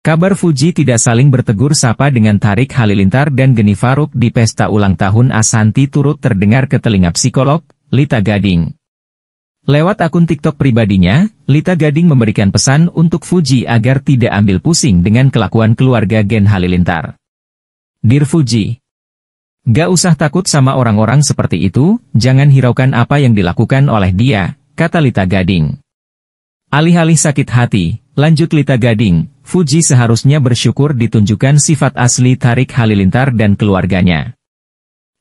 Kabar Fuji tidak saling bertegur sapa dengan Tarik Halilintar dan Geni Faruk di pesta ulang tahun Asanti turut terdengar ke telinga psikolog, Lita Gading. Lewat akun TikTok pribadinya, Lita Gading memberikan pesan untuk Fuji agar tidak ambil pusing dengan kelakuan keluarga Gen Halilintar. Dir Fuji, Gak usah takut sama orang-orang seperti itu, jangan hiraukan apa yang dilakukan oleh dia, kata Lita Gading. Alih-alih sakit hati, Lanjut Lita Gading, Fuji seharusnya bersyukur ditunjukkan sifat asli Tarik Halilintar dan keluarganya.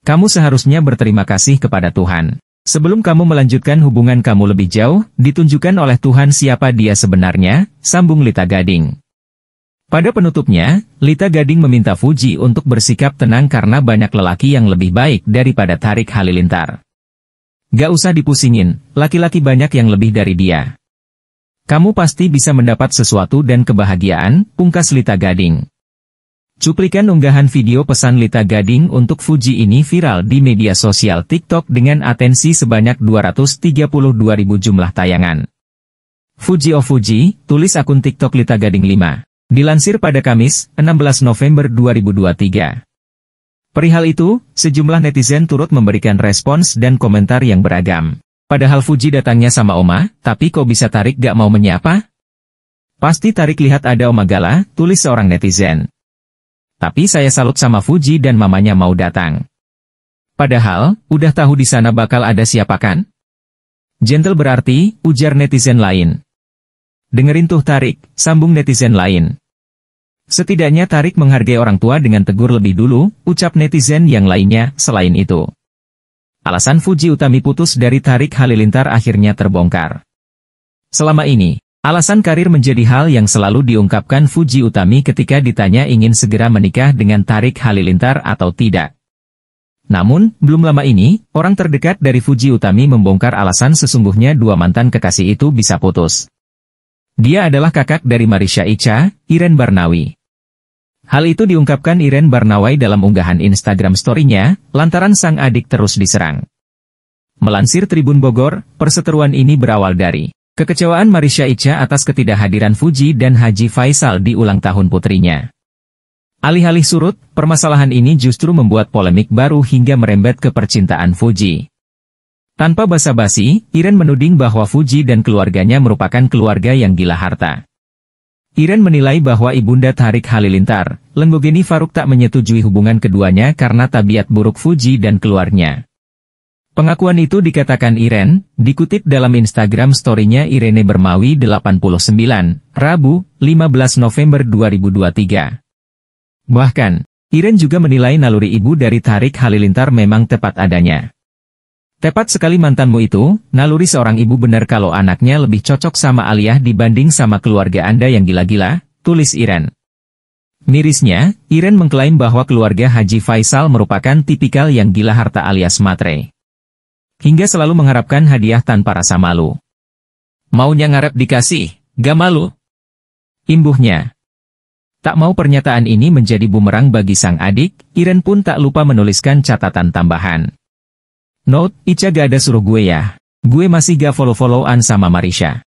Kamu seharusnya berterima kasih kepada Tuhan. Sebelum kamu melanjutkan hubungan kamu lebih jauh, ditunjukkan oleh Tuhan siapa dia sebenarnya, sambung Lita Gading. Pada penutupnya, Lita Gading meminta Fuji untuk bersikap tenang karena banyak lelaki yang lebih baik daripada Tarik Halilintar. Gak usah dipusingin, laki-laki banyak yang lebih dari dia. Kamu pasti bisa mendapat sesuatu dan kebahagiaan, pungkas Lita Gading. Cuplikan unggahan video pesan Lita Gading untuk Fuji ini viral di media sosial TikTok dengan atensi sebanyak 232 ribu jumlah tayangan. Fuji of oh Fuji, tulis akun TikTok Lita Gading 5. Dilansir pada Kamis, 16 November 2023. Perihal itu, sejumlah netizen turut memberikan respons dan komentar yang beragam. Padahal Fuji datangnya sama Oma, tapi kok bisa Tarik gak mau menyapa? Pasti Tarik lihat ada Oma Gala, tulis seorang netizen. Tapi saya salut sama Fuji dan mamanya mau datang. Padahal, udah tahu di sana bakal ada siapa kan? Gentle berarti, ujar netizen lain. Dengerin tuh Tarik, sambung netizen lain. Setidaknya Tarik menghargai orang tua dengan tegur lebih dulu, ucap netizen yang lainnya, selain itu. Alasan Fuji Utami putus dari Tarik Halilintar akhirnya terbongkar. Selama ini, alasan karir menjadi hal yang selalu diungkapkan Fuji Utami ketika ditanya ingin segera menikah dengan Tarik Halilintar atau tidak. Namun, belum lama ini, orang terdekat dari Fuji Utami membongkar alasan sesungguhnya dua mantan kekasih itu bisa putus. Dia adalah kakak dari Marisha Ica, Iren Barnawi. Hal itu diungkapkan Iren Barnawai dalam unggahan Instagram story-nya, lantaran sang adik terus diserang. Melansir Tribun Bogor, perseteruan ini berawal dari kekecewaan Marisha Ica atas ketidakhadiran Fuji dan Haji Faisal di ulang tahun putrinya. Alih-alih surut, permasalahan ini justru membuat polemik baru hingga merembet ke percintaan Fuji. Tanpa basa-basi, Iren menuding bahwa Fuji dan keluarganya merupakan keluarga yang gila harta. Iren menilai bahwa Ibunda Tarik Halilintar, Lenggogeni Faruk tak menyetujui hubungan keduanya karena tabiat buruk Fuji dan keluarnya. Pengakuan itu dikatakan Iren, dikutip dalam Instagram story-nya Irene Bermawi 89, Rabu, 15 November 2023. Bahkan, Iren juga menilai naluri ibu dari Tarik Halilintar memang tepat adanya. Tepat sekali mantanmu itu, naluri seorang ibu benar kalau anaknya lebih cocok sama Aliyah dibanding sama keluarga Anda yang gila-gila, tulis Iren. Mirisnya, Iren mengklaim bahwa keluarga Haji Faisal merupakan tipikal yang gila harta alias matre. Hingga selalu mengharapkan hadiah tanpa rasa malu. Maunya ngarep dikasih, gak malu. Imbuhnya. Tak mau pernyataan ini menjadi bumerang bagi sang adik, Iren pun tak lupa menuliskan catatan tambahan. Note, Ica gak ada suruh gue ya. Gue masih gak follow-followan sama Marisha.